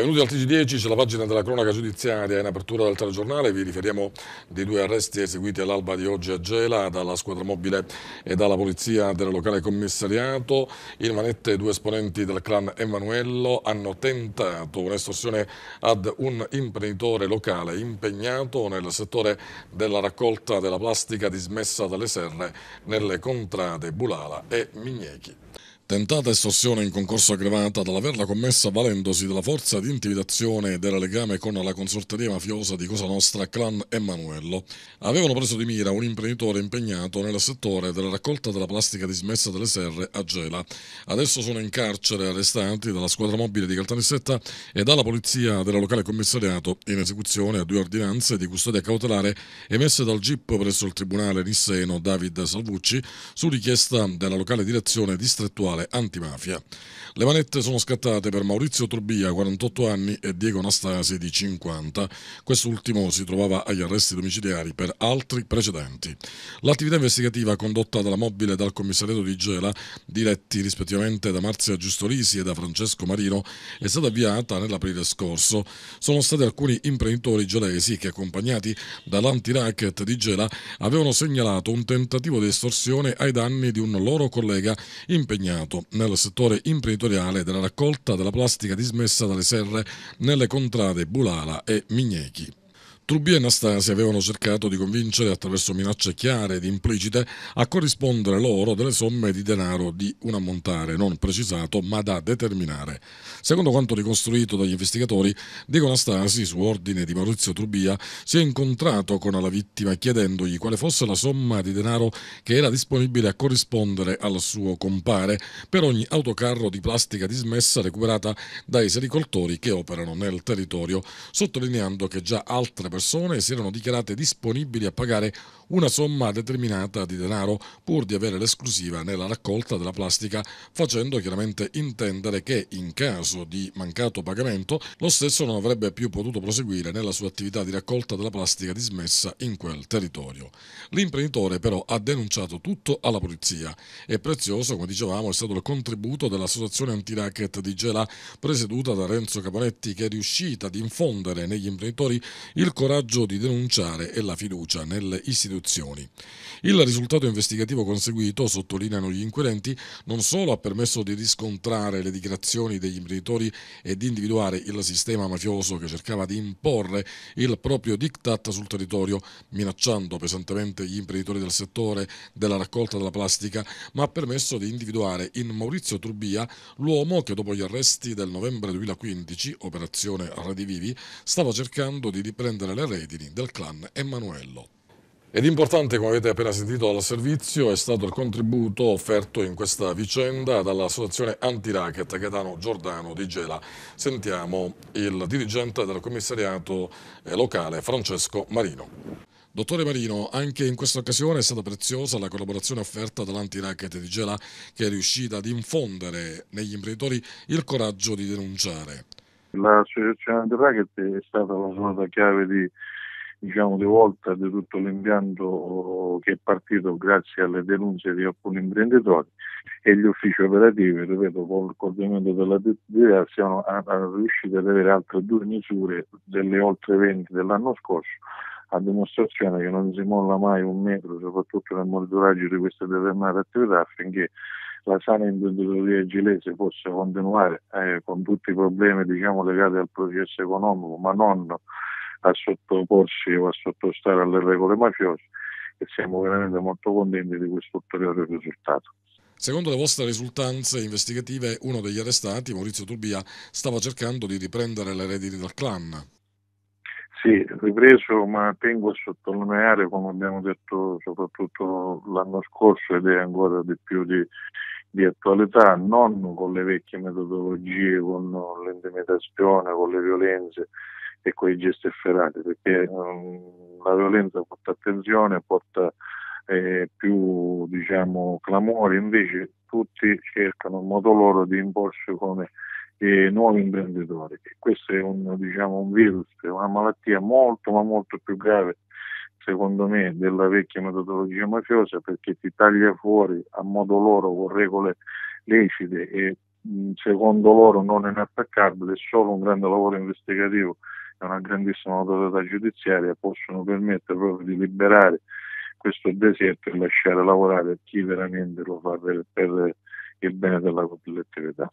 Benvenuti al TG10, c'è la pagina della cronaca giudiziaria in apertura del telegiornale, vi riferiamo dei due arresti eseguiti all'alba di oggi a Gela dalla squadra mobile e dalla polizia del locale commissariato. In manette due esponenti del clan Emanuello hanno tentato un'estorsione ad un imprenditore locale impegnato nel settore della raccolta della plastica dismessa dalle serre nelle contrade Bulala e Mignechi. Tentata estorsione in concorso aggravata dall'averla commessa valendosi della forza di intimidazione e del legame con la consorteria mafiosa di Cosa Nostra Clan Emanuello, avevano preso di mira un imprenditore impegnato nel settore della raccolta della plastica dismessa delle serre a Gela. Adesso sono in carcere arrestanti dalla squadra mobile di Caltanissetta e dalla polizia del locale commissariato in esecuzione a due ordinanze di custodia cautelare emesse dal GIP presso il tribunale Nisseno David Salvucci su richiesta della locale direzione distrettuale Nazionale Antimafia. Le manette sono scattate per Maurizio Turbia, 48 anni, e Diego Anastasi, di 50. Quest'ultimo si trovava agli arresti domiciliari per altri precedenti. L'attività investigativa condotta dalla mobile e dal commissariato di Gela, diretti rispettivamente da Marzia Giustolisi e da Francesco Marino, è stata avviata nell'aprile scorso. Sono stati alcuni imprenditori gelesi che, accompagnati dall'anti-racket di Gela, avevano segnalato un tentativo di estorsione ai danni di un loro collega impegnato impegnato nel settore imprenditoriale della raccolta della plastica dismessa dalle serre nelle contrade Bulala e Mignechi. Trubi e Anastasia avevano cercato di convincere attraverso minacce chiare ed implicite a corrispondere loro delle somme di denaro di un ammontare non precisato ma da determinare. Secondo quanto ricostruito dagli investigatori, Diego Anastasi, su ordine di Maurizio Trubia, si è incontrato con la vittima chiedendogli quale fosse la somma di denaro che era disponibile a corrispondere al suo compare per ogni autocarro di plastica dismessa recuperata dai sericoltori che operano nel territorio, sottolineando che già altre persone persone si erano dichiarate disponibili a pagare una somma determinata di denaro pur di avere l'esclusiva nella raccolta della plastica, facendo chiaramente intendere che in caso di mancato pagamento lo stesso non avrebbe più potuto proseguire nella sua attività di raccolta della plastica dismessa in quel territorio. L'imprenditore però ha denunciato tutto alla polizia e prezioso, come dicevamo, è stato il contributo dell'associazione anti-racket di Gela, presieduta da Renzo Caponetti che è riuscita ad infondere negli imprenditori il coraggio coraggio di denunciare e la fiducia nelle istituzioni. Il risultato investigativo conseguito, sottolineano gli inquirenti, non solo ha permesso di riscontrare le dichiarazioni degli imprenditori e di individuare il sistema mafioso che cercava di imporre il proprio diktat sul territorio, minacciando pesantemente gli imprenditori del settore della raccolta della plastica, ma ha permesso di individuare in Maurizio Turbia l'uomo che dopo gli arresti del novembre 2015, operazione Radivivi, stava cercando di riprendere prendere le redini del clan Emanuello. Ed importante, come avete appena sentito dal servizio, è stato il contributo offerto in questa vicenda dall'associazione anti-racket Gaetano Giordano di Gela. Sentiamo il dirigente del commissariato eh, locale Francesco Marino. Dottore Marino, anche in questa occasione è stata preziosa la collaborazione offerta dall'anti-racket di Gela che è riuscita ad infondere negli imprenditori il coraggio di denunciare. L'associazione The Racket è stata la sonata chiave di, diciamo, di volta di tutto l'impianto che è partito grazie alle denunce di alcuni imprenditori e gli uffici operativi, ripeto, con il coordinamento della DDA siamo riusciti ad avere altre due misure delle oltre 20 dell'anno scorso a dimostrazione che non si molla mai un metro, soprattutto nel monitoraggio di queste determinate attività affinché la sana imprenditoria gilese possa continuare eh, con tutti i problemi diciamo, legati al processo economico, ma non a sottoporsi o a sottostare alle regole mafiose e siamo veramente molto contenti di questo ulteriore risultato. Secondo le vostre risultanze investigative, uno degli arrestati, Maurizio Turbia, stava cercando di riprendere le redini dal clan. Sì, ripreso, ma tengo a sottolineare, come abbiamo detto soprattutto l'anno scorso ed è ancora di più di, di attualità, non con le vecchie metodologie, con l'intimidazione, con le violenze e con i gesti efferati, perché um, la violenza porta attenzione, porta eh, più diciamo, clamore, invece tutti cercano in modo loro di imporsi come eh, nuovi imprenditori. E questo è un, diciamo, un virus, una malattia molto ma molto più grave secondo me, della vecchia metodologia mafiosa perché ti taglia fuori a modo loro con regole lecite e secondo loro non inattaccabile, solo un grande lavoro investigativo e una grandissima autorità giudiziaria possono permettere proprio di liberare questo deserto e lasciare lavorare chi veramente lo fa per, per il bene della collettività.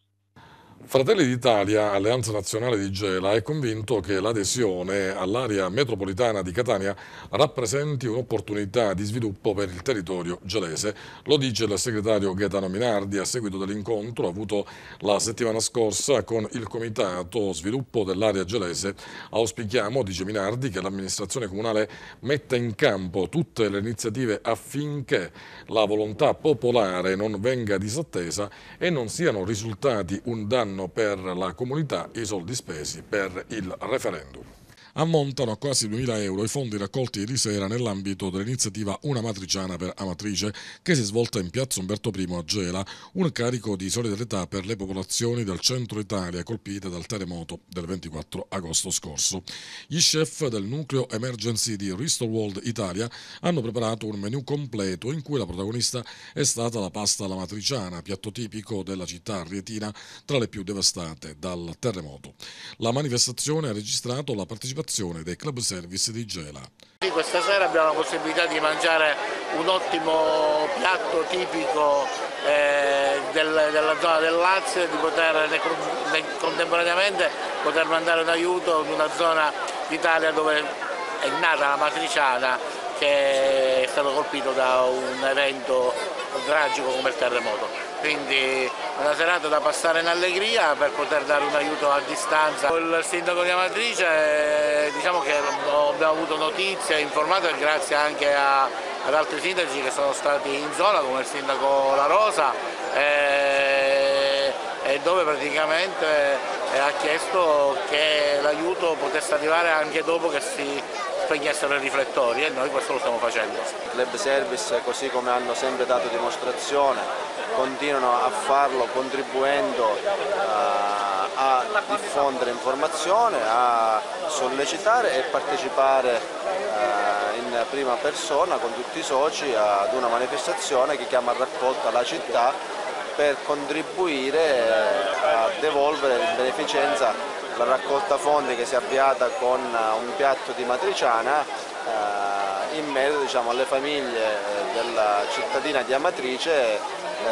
Fratelli d'Italia, Alleanza Nazionale di Gela, è convinto che l'adesione all'area metropolitana di Catania rappresenti un'opportunità di sviluppo per il territorio gelese. Lo dice il segretario Gaetano Minardi a seguito dell'incontro avuto la settimana scorsa con il Comitato Sviluppo dell'area gelese. Auspichiamo, dice Minardi, che l'amministrazione comunale metta in campo tutte le iniziative affinché la volontà popolare non venga disattesa e non siano risultati un danno saranno per la comunità i soldi spesi per il referendum ammontano a quasi 2.000 euro i fondi raccolti ieri sera nell'ambito dell'iniziativa Una Matriciana per Amatrice che si è svolta in piazza Umberto I a Gela, un carico di solidarietà per le popolazioni del centro Italia colpite dal terremoto del 24 agosto scorso. Gli chef del nucleo Emergency di Restore World Italia hanno preparato un menù completo in cui la protagonista è stata la pasta alla matriciana, piatto tipico della città rietina tra le più devastate dal terremoto. La manifestazione ha registrato la partecipazione situazione dei club service di Gela. Questa sera abbiamo la possibilità di mangiare un ottimo piatto tipico eh, del, della zona del Lazio e di poter contemporaneamente poter mandare un aiuto in una zona d'Italia dove è nata la matriciana che è stato colpito da un evento tragico come il terremoto quindi una serata da passare in allegria per poter dare un aiuto a distanza. Con il sindaco di Amatrice diciamo che abbiamo avuto notizie informate grazie anche a, ad altri sindaci che sono stati in zona come il sindaco La Rosa e, eh, e dove praticamente eh, ha chiesto che l'aiuto potesse arrivare anche dopo che si spegna solo i riflettori e noi questo lo stiamo facendo. Il club service così come hanno sempre dato dimostrazione continuano a farlo contribuendo eh, a diffondere informazione, a sollecitare e partecipare eh, in prima persona con tutti i soci ad una manifestazione che chiama raccolta la città per contribuire eh, a devolvere in beneficenza la raccolta fondi che si è avviata con eh, un piatto di matriciana eh, in merito diciamo, alle famiglie eh, della cittadina di Amatrice eh,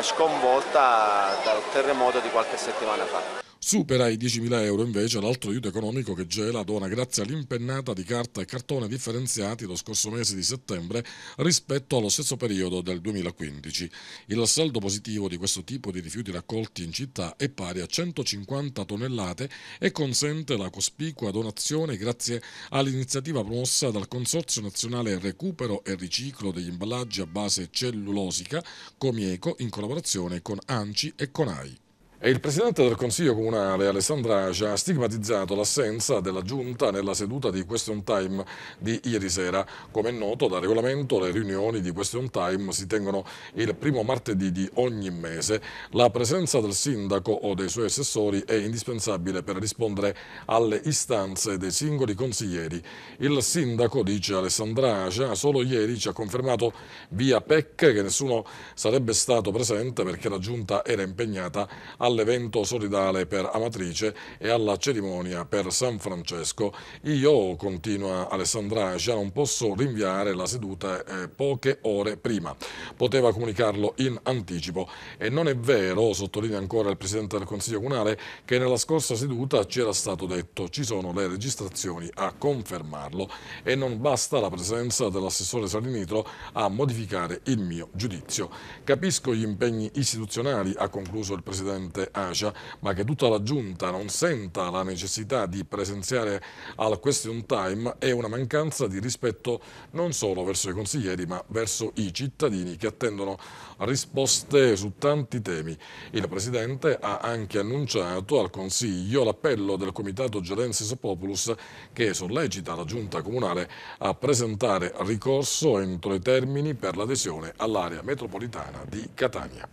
sconvolta dal terremoto di qualche settimana fa. Supera i 10.000 euro invece l'altro aiuto economico che Gela dona grazie all'impennata di carta e cartone differenziati lo scorso mese di settembre rispetto allo stesso periodo del 2015. Il saldo positivo di questo tipo di rifiuti raccolti in città è pari a 150 tonnellate e consente la cospicua donazione grazie all'iniziativa promossa dal Consorzio Nazionale Recupero e Riciclo degli Imballaggi a base cellulosica, Comieco, in collaborazione con ANCI e CONAI. E il Presidente del Consiglio Comunale, Alessandra Agia, ha stigmatizzato l'assenza della Giunta nella seduta di Question Time di ieri sera. Come è noto, dal regolamento le riunioni di Question Time si tengono il primo martedì di ogni mese. La presenza del Sindaco o dei suoi assessori è indispensabile per rispondere alle istanze dei singoli consiglieri. Il Sindaco, dice Alessandra Agia, solo ieri ci ha confermato via PEC che nessuno sarebbe stato presente perché la Giunta era impegnata a all'evento solidale per Amatrice e alla cerimonia per San Francesco. Io, continua Alessandra già non posso rinviare la seduta eh, poche ore prima. Poteva comunicarlo in anticipo e non è vero, sottolinea ancora il Presidente del Consiglio Comunale, che nella scorsa seduta ci era stato detto ci sono le registrazioni a confermarlo e non basta la presenza dell'assessore Salinitro a modificare il mio giudizio. Capisco gli impegni istituzionali, ha concluso il Presidente presidente Asia, ma che tutta la giunta non senta la necessità di presenziare al question time è una mancanza di rispetto non solo verso i consiglieri ma verso i cittadini che attendono risposte su tanti temi. Il presidente ha anche annunciato al consiglio l'appello del comitato Gerensis Populus che sollecita la giunta comunale a presentare ricorso entro i termini per l'adesione all'area metropolitana di Catania.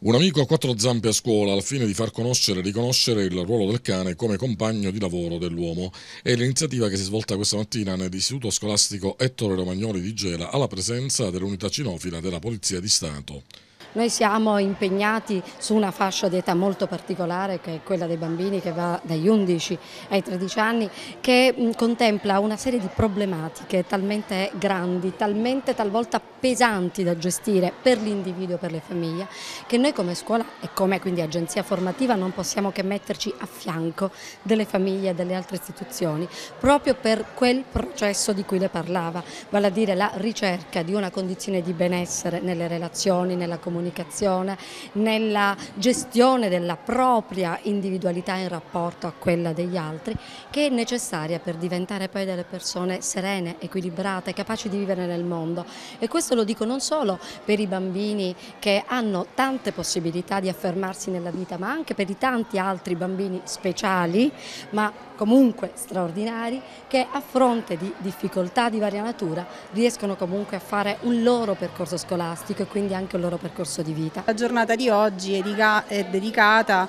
Un amico a quattro zampe a scuola al fine di far conoscere e riconoscere il ruolo del cane come compagno di lavoro dell'uomo è l'iniziativa che si è svolta questa mattina nell'istituto scolastico Ettore Romagnoli di Gela alla presenza dell'unità cinofila della Polizia di Stato. Noi siamo impegnati su una fascia d'età molto particolare che è quella dei bambini che va dagli 11 ai 13 anni che contempla una serie di problematiche talmente grandi, talmente talvolta pesanti da gestire per l'individuo e per le famiglie che noi come scuola e come quindi agenzia formativa non possiamo che metterci a fianco delle famiglie e delle altre istituzioni proprio per quel processo di cui le parlava, vale a dire la ricerca di una condizione di benessere nelle relazioni, nella comunità comunicazione, nella gestione della propria individualità in rapporto a quella degli altri, che è necessaria per diventare poi delle persone serene, equilibrate, capaci di vivere nel mondo. E questo lo dico non solo per i bambini che hanno tante possibilità di affermarsi nella vita, ma anche per i tanti altri bambini speciali, ma comunque straordinari che a fronte di difficoltà di varia natura riescono comunque a fare un loro percorso scolastico e quindi anche un loro percorso di vita. La giornata di oggi è, dedica è dedicata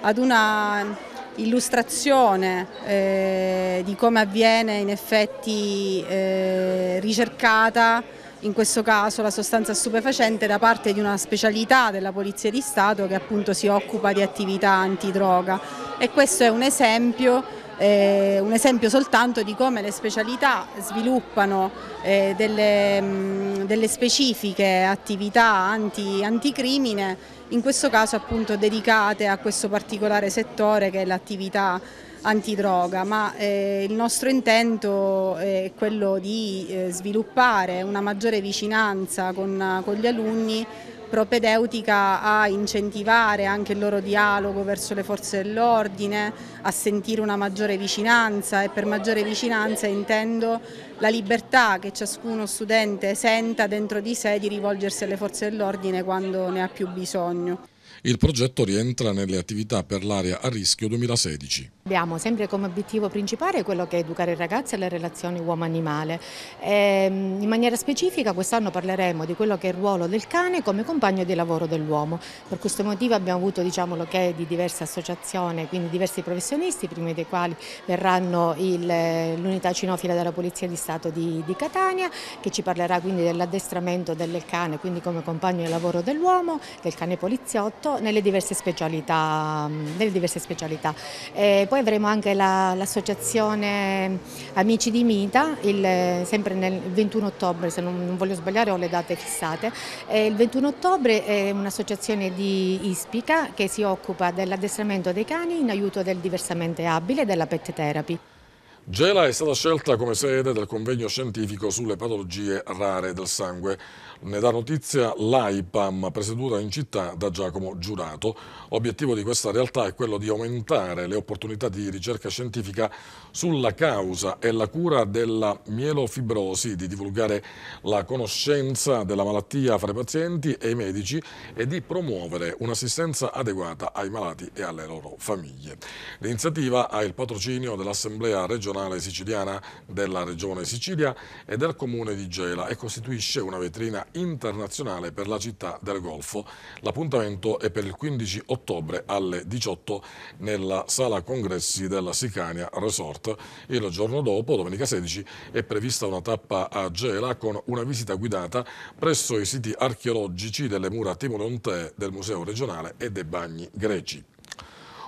ad una illustrazione eh, di come avviene in effetti eh, ricercata in questo caso la sostanza stupefacente da parte di una specialità della Polizia di Stato che appunto si occupa di attività antidroga e questo è un esempio eh, un esempio soltanto di come le specialità sviluppano eh, delle, mh, mm, delle, specifiche attività anti, anticrimine, in questo caso appunto dedicate a questo particolare settore che è l'attività antidroga, ma eh, il nostro intento è quello di eh, sviluppare una maggiore vicinanza con, con gli alunni propedeutica a incentivare anche il loro dialogo verso le forze dell'ordine, a sentire una maggiore vicinanza e per maggiore vicinanza intendo la libertà che ciascuno studente senta dentro di sé di rivolgersi alle forze dell'ordine quando ne ha più bisogno. Il progetto rientra nelle attività per l'area a rischio 2016. Abbiamo sempre come obiettivo principale quello che è educare i ragazzi alle relazioni uomo-animale. Ehm, in maniera specifica quest'anno parleremo di quello che è il ruolo del cane come compagno di lavoro dell'uomo. Per questo motivo abbiamo avuto diciamo, l'ok di diverse associazioni, quindi diversi professionisti, prima dei quali verranno eh, l'unità cinofila della Polizia di Stato di, di Catania, che ci parlerà quindi dell'addestramento del cane, quindi come compagno di lavoro dell'uomo, del cane poliziotto prodotto nelle diverse specialità. Mm, nelle diverse specialità. Eh, poi avremo anche l'associazione la, Amici di Mita, il, sempre nel 21 ottobre, se non, non, voglio sbagliare ho le date fissate. Eh, il 21 ottobre è un'associazione di Ispica che si occupa dell'addestramento dei cani in aiuto del diversamente abile e della pet therapy. Gela è stata scelta come sede del convegno scientifico sulle patologie rare del sangue. Ne dà notizia l'AIPAM, presieduta in città da Giacomo Giurato. Obiettivo di questa realtà è quello di aumentare le opportunità di ricerca scientifica sulla causa e la cura della mielofibrosi, di divulgare la conoscenza della malattia fra i pazienti e i medici e di promuovere un'assistenza adeguata ai malati e alle loro famiglie. L'iniziativa ha il patrocinio dell'Assemblea regionale siciliana della Regione Sicilia e del Comune di Gela e costituisce una vetrina Internazionale per la Città del Golfo. L'appuntamento è per il 15 ottobre alle 18 nella Sala Congressi della Sicania Resort. Il giorno dopo, domenica 16, è prevista una tappa a Gela con una visita guidata presso i siti archeologici delle mura timoleontee del Museo regionale e dei bagni greci.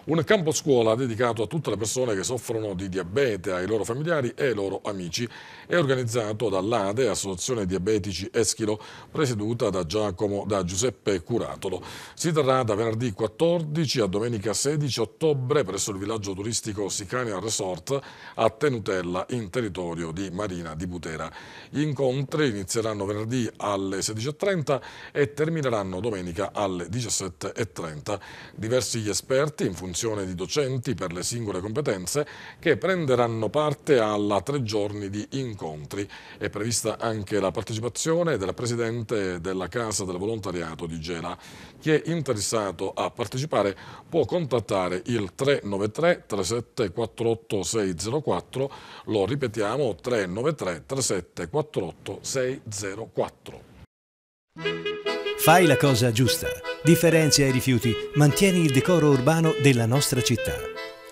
Un campo scuola dedicato a tutte le persone che soffrono di diabete, ai loro familiari e ai loro amici è organizzato dall'ADE, Associazione Diabetici Eschilo, presieduta da, Giacomo, da Giuseppe Curatolo. Si terrà da venerdì 14 a domenica 16 ottobre presso il villaggio turistico Sicania Resort a Tenutella in territorio di Marina di Butera. Gli incontri inizieranno venerdì alle 16.30 e termineranno domenica alle 17.30. Diversi gli esperti in funzione assunzione di docenti per le singole competenze che prenderanno parte alla tre giorni di incontri. È prevista anche la partecipazione della Presidente della Casa del Volontariato di Gela. Chi è interessato a partecipare può contattare il 393 37 48 604, lo ripetiamo 393 37 48 604. Fai la cosa giusta, differenzia i rifiuti, mantieni il decoro urbano della nostra città.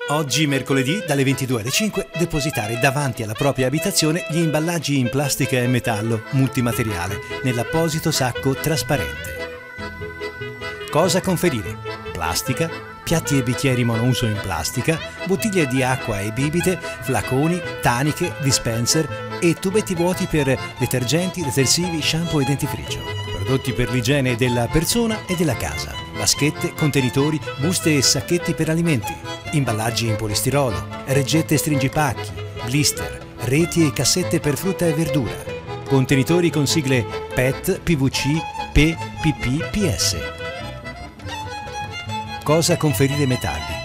Oggi mercoledì dalle 22 alle 5 depositare davanti alla propria abitazione gli imballaggi in plastica e metallo multimateriale nell'apposito sacco trasparente. Cosa conferire? Plastica, piatti e bicchieri monouso in plastica, bottiglie di acqua e bibite, flaconi, taniche, dispenser e tubetti vuoti per detergenti, detersivi, shampoo e dentifricio prodotti per l'igiene della persona e della casa, vaschette, contenitori, buste e sacchetti per alimenti, imballaggi in polistirolo, reggette stringipacchi, blister, reti e cassette per frutta e verdura, contenitori con sigle PET, PVC, P, PP, PS. Cosa conferire metalli?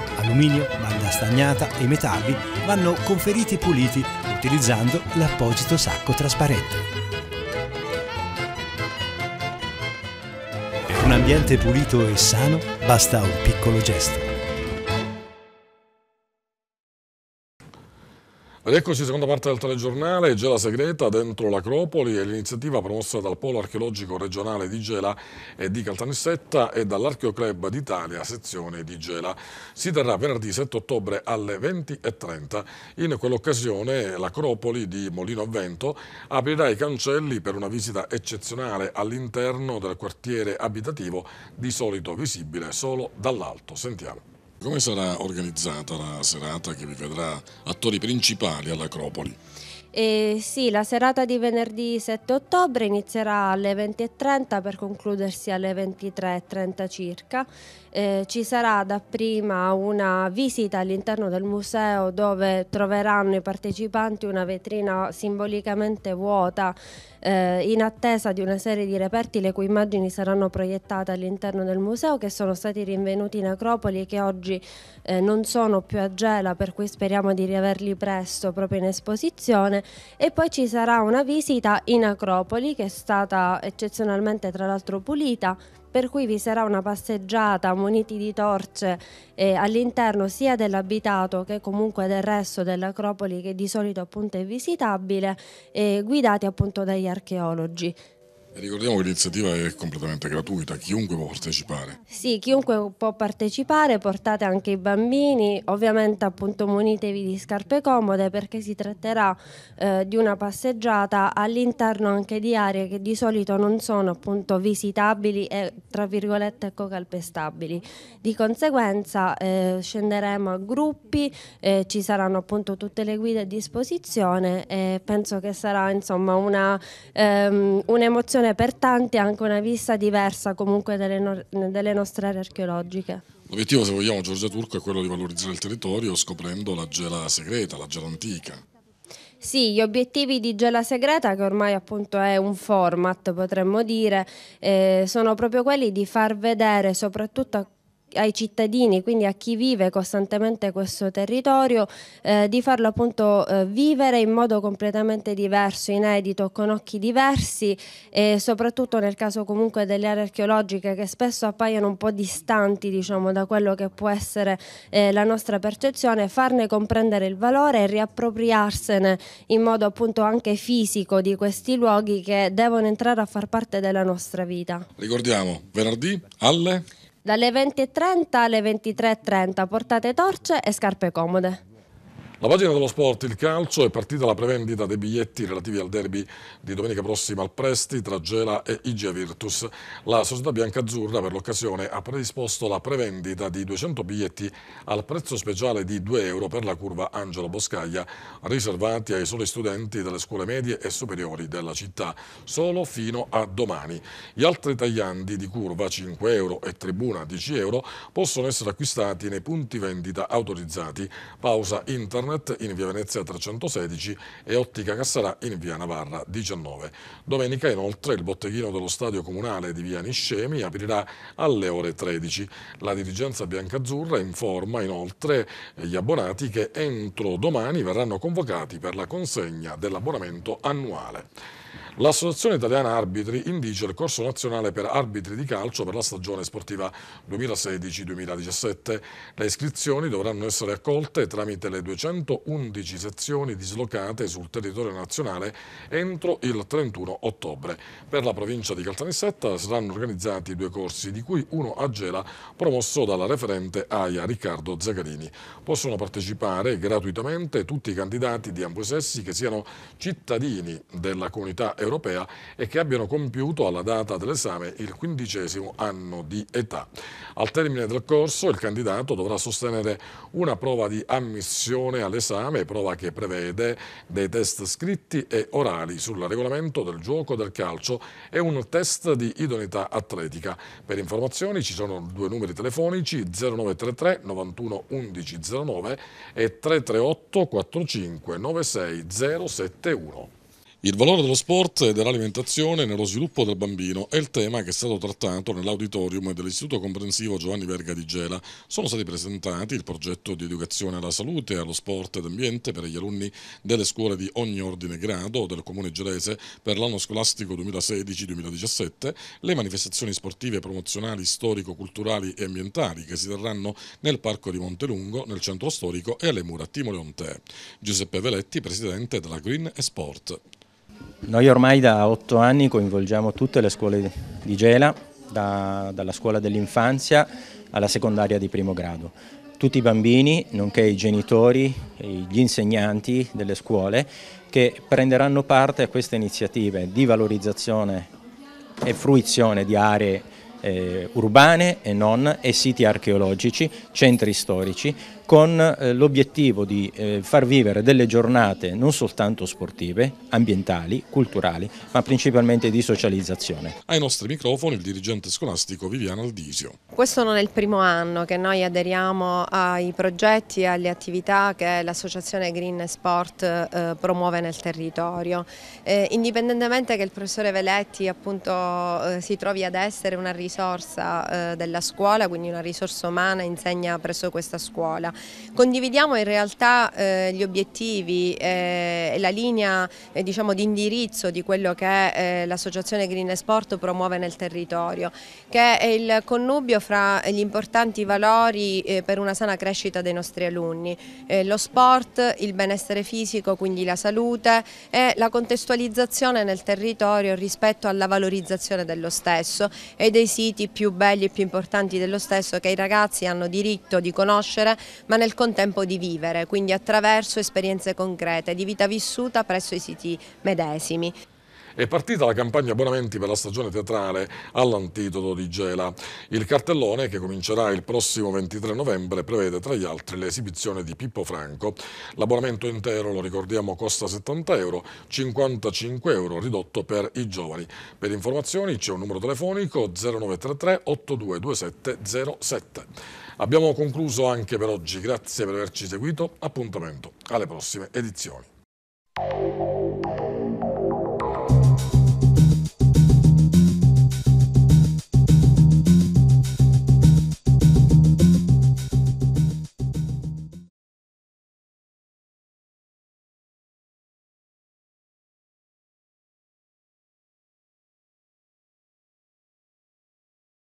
alluminio, banda stagnata e metalli vanno conferiti e puliti utilizzando l'apposito sacco trasparente. Per un ambiente pulito e sano basta un piccolo gesto. Ed eccoci, seconda parte del telegiornale, Gela Segreta dentro l'Acropoli e l'iniziativa promossa dal Polo Archeologico Regionale di Gela e di Caltanissetta e dall'Archeoclub d'Italia, sezione di Gela. Si terrà venerdì 7 ottobre alle 20.30. In quell'occasione l'Acropoli di Molino a Vento aprirà i cancelli per una visita eccezionale all'interno del quartiere abitativo, di solito visibile solo dall'alto. Sentiamo. Come sarà organizzata la serata che vi vedrà attori principali all'Acropoli? Eh, sì, la serata di venerdì 7 ottobre inizierà alle 20.30 per concludersi alle 23.30 circa eh, ci sarà dapprima una visita all'interno del museo dove troveranno i partecipanti una vetrina simbolicamente vuota eh, in attesa di una serie di reperti le cui immagini saranno proiettate all'interno del museo che sono stati rinvenuti in Acropoli e che oggi eh, non sono più a Gela per cui speriamo di riaverli presto proprio in esposizione e poi ci sarà una visita in Acropoli che è stata eccezionalmente tra l'altro pulita per cui vi sarà una passeggiata muniti di torce eh, all'interno sia dell'abitato che comunque del resto dell'acropoli che di solito appunto è visitabile, eh, guidati appunto dagli archeologi. Ricordiamo che l'iniziativa è completamente gratuita, chiunque può partecipare. Sì, chiunque può partecipare, portate anche i bambini, ovviamente appunto munitevi di scarpe comode perché si tratterà eh, di una passeggiata all'interno anche di aree che di solito non sono appunto visitabili e tra virgolette ecco calpestabili. Di conseguenza eh, scenderemo a gruppi, eh, ci saranno appunto tutte le guide a disposizione e penso che sarà insomma ehm, un'emozione ehm, un tradizione, per tanti anche una vista diversa comunque delle, no delle nostre aree archeologiche. L'obiettivo, se vogliamo, Giorgia Turco è quello di valorizzare il territorio scoprendo la gela segreta, la gela antica. Sì, gli obiettivi di Gela Segreta, che ormai appunto è un format, potremmo dire, eh, sono proprio quelli di far vedere soprattutto a ai cittadini, quindi a chi vive costantemente questo territorio, eh, di farlo appunto eh, vivere in modo completamente diverso, inedito, con occhi diversi e soprattutto nel caso comunque delle aree archeologiche che spesso appaiono un po' distanti diciamo, da quello che può essere eh, la nostra percezione, farne comprendere il valore e riappropriarsene in modo appunto anche fisico di questi luoghi che devono entrare a far parte della nostra vita. Ricordiamo, venerdì alle dalle 20.30 alle 23.30 portate torce e scarpe comode. La pagina dello sport, il calcio, è partita la prevendita dei biglietti relativi al derby di domenica prossima al Presti tra Gela e Igia Virtus. La società biancazzurra per l'occasione ha predisposto la prevendita di 200 biglietti al prezzo speciale di 2 euro per la curva Angelo Boscaglia, riservati ai soli studenti delle scuole medie e superiori della città, solo fino a domani. Gli altri tagliandi di curva 5 euro e tribuna 10 euro possono essere acquistati nei punti vendita autorizzati. Pausa internet Internet in via Venezia 316 e Ottica Cassarà in via Navarra 19. Domenica inoltre il botteghino dello stadio comunale di via Niscemi aprirà alle ore 13. La dirigenza biancazzurra informa inoltre gli abbonati che entro domani verranno convocati per la consegna dell'abbonamento annuale. L'Associazione Italiana Arbitri indice il corso nazionale per arbitri di calcio per la stagione sportiva 2016-2017. Le iscrizioni dovranno essere accolte tramite le 211 sezioni dislocate sul territorio nazionale entro il 31 ottobre. Per la provincia di Caltanissetta saranno organizzati due corsi, di cui uno a Gela promosso dalla referente AIA Riccardo Zagarini. Possono partecipare gratuitamente tutti i candidati di ambo i sessi che siano cittadini della comunità europea e che abbiano compiuto alla data dell'esame il quindicesimo anno di età. Al termine del corso il candidato dovrà sostenere una prova di ammissione all'esame, prova che prevede dei test scritti e orali sul regolamento del gioco del calcio e un test di idoneità atletica. Per informazioni ci sono due numeri telefonici 0933 91 11 e 338 45 96 071. Il valore dello sport e dell'alimentazione nello sviluppo del bambino è il tema che è stato trattato nell'auditorium dell'Istituto Comprensivo Giovanni Verga di Gela. Sono stati presentati il progetto di educazione alla salute allo sport ed ambiente per gli alunni delle scuole di ogni ordine grado del Comune Gelese per l'anno scolastico 2016-2017, le manifestazioni sportive promozionali storico-culturali e ambientali che si terranno nel Parco di Montelungo, nel centro storico e alle mura Timo Leontè. Giuseppe Veletti, presidente della Green e Sport. Noi ormai da otto anni coinvolgiamo tutte le scuole di Gela, da, dalla scuola dell'infanzia alla secondaria di primo grado. Tutti i bambini, nonché i genitori, gli insegnanti delle scuole che prenderanno parte a queste iniziative di valorizzazione e fruizione di aree eh, urbane e non e siti archeologici, centri storici con eh, l'obiettivo di eh, far vivere delle giornate non soltanto sportive, ambientali, culturali, ma principalmente di socializzazione. Ai nostri microfoni il dirigente scolastico Viviana Aldisio. Questo non è il primo anno che noi aderiamo ai progetti e alle attività che l'associazione Green Sport eh, promuove nel territorio. indipendentemente che il professore Veletti appunto, si trovi ad essere una risorsa della scuola, quindi una risorsa umana, insegna presso questa scuola. Condividiamo in realtà eh, gli obiettivi eh, e eh, la linea eh, diciamo, di indirizzo di quello che eh, l'associazione Green Sport promuove nel territorio, che è il connubio fra gli importanti valori eh, per una sana crescita dei nostri alunni, lo sport, il benessere fisico, quindi la salute e la contestualizzazione nel territorio rispetto alla valorizzazione dello stesso e dei siti più belli e più importanti dello stesso che i ragazzi hanno diritto di conoscere ma nel contempo di vivere, quindi attraverso esperienze concrete di vita vissuta presso i siti medesimi. È partita la campagna abbonamenti per la stagione teatrale all'Antidoto di Gela. Il cartellone, che comincerà il prossimo 23 novembre, prevede tra gli altri l'esibizione di Pippo Franco. L'abbonamento intero, lo ricordiamo, costa 70 euro, 55 euro ridotto per i giovani. Per informazioni c'è un numero telefonico 0933 822707. Abbiamo concluso anche per oggi, grazie per averci seguito, appuntamento alle prossime edizioni.